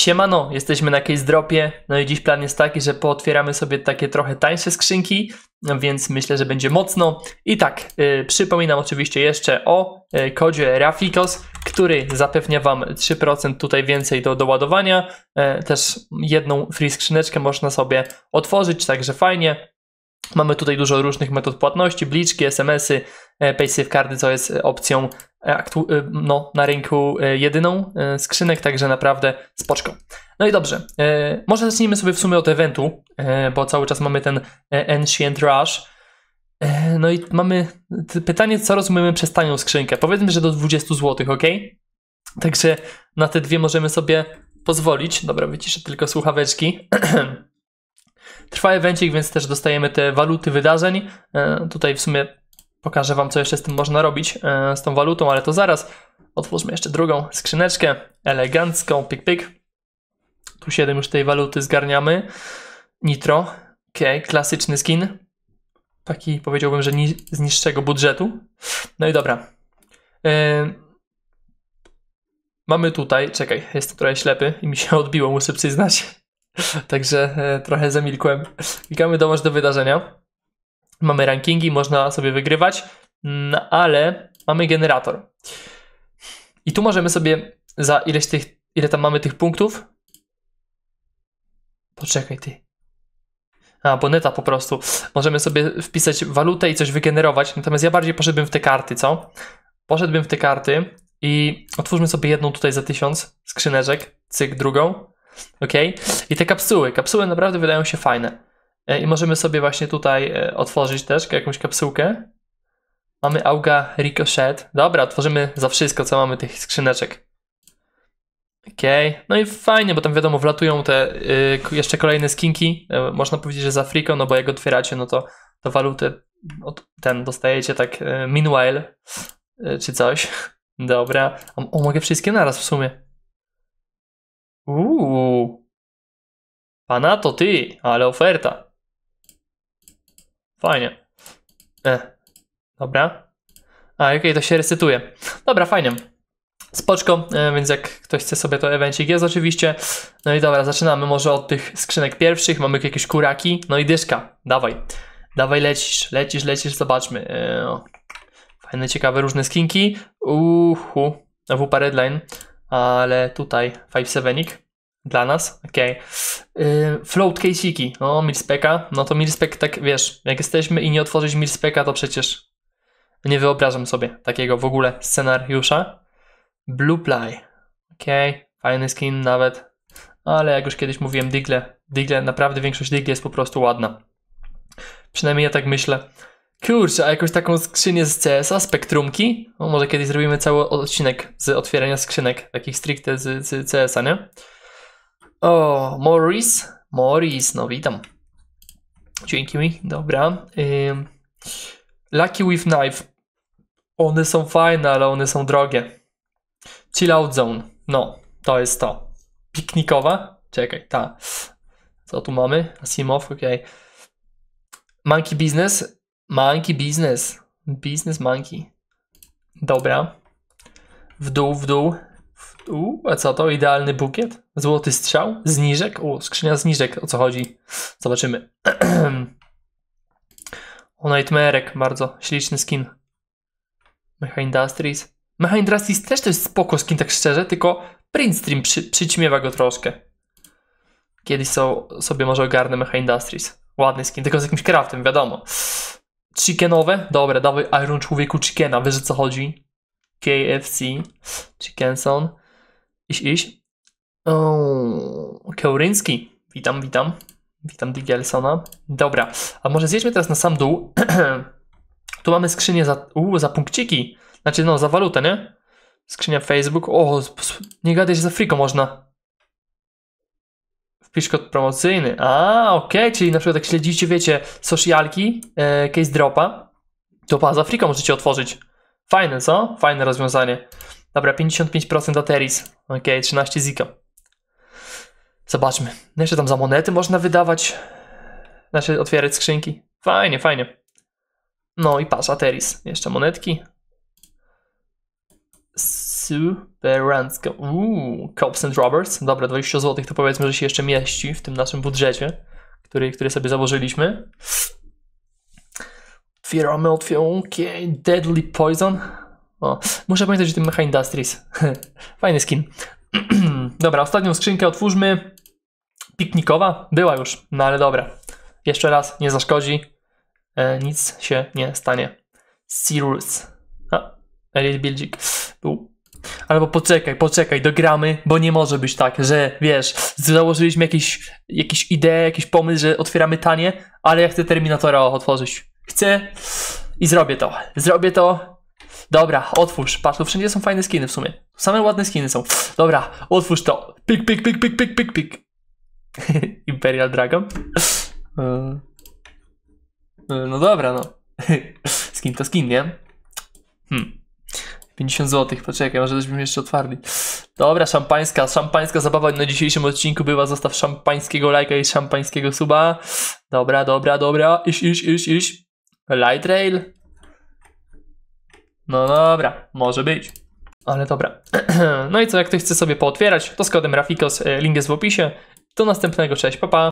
Siemano, jesteśmy na case dropie. No i dziś plan jest taki, że pootwieramy sobie takie trochę tańsze skrzynki, więc myślę, że będzie mocno. I tak, yy, przypominam oczywiście jeszcze o yy, kodzie Rafikos, który zapewnia Wam 3% tutaj więcej do doładowania. Yy, też jedną free skrzyneczkę można sobie otworzyć, także fajnie. Mamy tutaj dużo różnych metod płatności, bliczki, SMS-y, y, PaySafe karty, co jest opcją E, aktu, e, no, na rynku e, jedyną skrzynek, także naprawdę spoczko. No i dobrze, może zacznijmy sobie w sumie od eventu, bo cały czas mamy ten Ancient Rush. No i mamy pytanie, co rozumiemy przez tanią skrzynkę. Powiedzmy, że do 20 zł, ok? Także na te dwie możemy sobie pozwolić. Dobra, wyciszę tylko słuchaweczki. Trwa evencik, więc też dostajemy te waluty wydarzeń. Tutaj w sumie Pokażę Wam, co jeszcze z tym można robić, e, z tą walutą, ale to zaraz. Otwórzmy jeszcze drugą skrzyneczkę, elegancką, pik pik. Tu 7 już tej waluty zgarniamy. Nitro, ok, klasyczny skin. Taki powiedziałbym, że ni z niższego budżetu. No i dobra. E, mamy tutaj, czekaj, jestem trochę ślepy i mi się odbiło, muszę przyznać. Także e, trochę zamilkłem. Klikamy dołącz do wydarzenia. Mamy rankingi, można sobie wygrywać, no ale mamy generator. I tu możemy sobie za ileś tych, ile tam mamy tych punktów? Poczekaj ty. A, boneta po prostu. Możemy sobie wpisać walutę i coś wygenerować, natomiast ja bardziej poszedłbym w te karty, co? Poszedłbym w te karty i otwórzmy sobie jedną tutaj za tysiąc skrzyneczek, cyk, drugą. Ok? I te kapsuły. Kapsuły naprawdę wydają się fajne. E, I możemy sobie właśnie tutaj e, otworzyć też jakąś kapsułkę. Mamy Auga Ricochet. Dobra, otworzymy za wszystko, co mamy tych skrzyneczek. Okej, okay. no i fajnie, bo tam wiadomo, wlatują te y, jeszcze kolejne skinki. Y, można powiedzieć, że za friko, no bo jak otwieracie, no to, to walutę od, ten dostajecie tak y, meanwhile czy coś. Dobra. O, o, mogę wszystkie naraz w sumie. Uuu. Pana to ty, ale oferta. Fajnie. E, dobra. A, okej, okay, to się recytuje. Dobra, fajnie. Spoczko, e, więc jak ktoś chce sobie to evencik jest oczywiście. No i dobra, zaczynamy może od tych skrzynek pierwszych. Mamy jakieś kuraki, no i dyszka. Dawaj. Dawaj, lecisz, lecisz, lecisz, zobaczmy. E, o. Fajne, ciekawe, różne skinki. Uhu, w Redline, ale tutaj 5 7 dla nas? Okej. Okay. Yy, float case'iki. No, Milspeka. No to Milspek, tak wiesz, jak jesteśmy i nie otworzyć Milspeka, to przecież nie wyobrażam sobie takiego w ogóle scenariusza. Blue Ply. Okej, okay. fajny skin nawet. Ale jak już kiedyś mówiłem, Digle. Digle, naprawdę większość Digle jest po prostu ładna. Przynajmniej ja tak myślę. Kurczę, a jakąś taką skrzynię z CS-a, spektrumki? No, może kiedyś zrobimy cały odcinek z otwierania skrzynek, takich stricte z, z CS-a, nie? O, Morris? Morris, no witam. Dzięki mi, dobra. Ym, Lucky with Knife. One są fajne, ale one są drogie. Chill Out Zone. No, to jest to. Piknikowa? Czekaj, ta. Co tu mamy? Asimov, okej. Okay. Monkey Business? Monkey Business. Business Monkey. Dobra. W dół, w dół. U, a co to? Idealny bukiet? Złoty strzał? Zniżek? U, skrzynia zniżek, o co chodzi? Zobaczymy. o Nightmarek, bardzo śliczny skin. Mecha Industries. Mecha Industries też to jest spoko skin, tak szczerze, tylko Print Stream przy, przyćmiewa go troszkę. Kiedyś so, sobie może ogarnę Mecha Industries. Ładny skin, tylko z jakimś craftem, wiadomo. Chickenowe? Dobra, dawaj Iron Człowieku Chickena, wiesz o co chodzi? KFC, Chicken Son, iś, iś. O, Keuryński, witam, witam. Witam Digelsona. Dobra, a może zjedźmy teraz na sam dół. tu mamy skrzynię za, u, za punkciki. Znaczy, no, za walutę, nie? Skrzynia Facebook. O, nie gadaj, że za friko można. Wpisz kod promocyjny. A, okej, okay, czyli na przykład jak śledzicie, wiecie, socialki, e, case dropa, to pa, za friko możecie otworzyć. Fajne, co? Fajne rozwiązanie. Dobra, 55% Ateris. Ok, 13 zika. Zobaczmy. No jeszcze tam za monety można wydawać. Znaczy otwierać skrzynki. Fajnie, fajnie. No i pas Ateris. Jeszcze monetki. Superancko. Uuu, Cops and Roberts. Dobra, 20 zł to powiedzmy, że się jeszcze mieści w tym naszym budżecie, który, który sobie założyliśmy. Firomelt Fionkie, Deadly Poison. O, muszę pamiętać o tym Mecha Industries. Fajny skin. dobra, ostatnią skrzynkę otwórzmy. Piknikowa? Była już, no ale dobra. Jeszcze raz, nie zaszkodzi. E, nic się nie stanie. Searles. A, Elite Buildzik. Albo poczekaj, poczekaj, dogramy, bo nie może być tak, że wiesz, założyliśmy jakiś, jakiś ideę, jakiś pomysł, że otwieramy tanie, ale ja chcę Terminatora otworzyć. Chcę i zrobię to. Zrobię to. Dobra, otwórz. Patrz, tu wszędzie są fajne skiny w sumie. Same ładne skiny są. Dobra, otwórz to. Pik, pik, pik, pik, pik, pik, pik. Imperial Dragon. E, e, no dobra, no. skin to skin, nie? Hmm. 50 zł, poczekaj, może byśmy jeszcze otwarli. Dobra, szampańska, szampańska zabawa na dzisiejszym odcinku była. Zostaw szampańskiego lajka i szampańskiego suba. Dobra, dobra, dobra. Iść, iść, iść, iść. Light rail? No dobra, może być. Ale dobra. No i co, jak ktoś chce sobie pootwierać, to z kodem Rafikos, e, link jest w opisie. Do następnego, cześć, papa. Pa.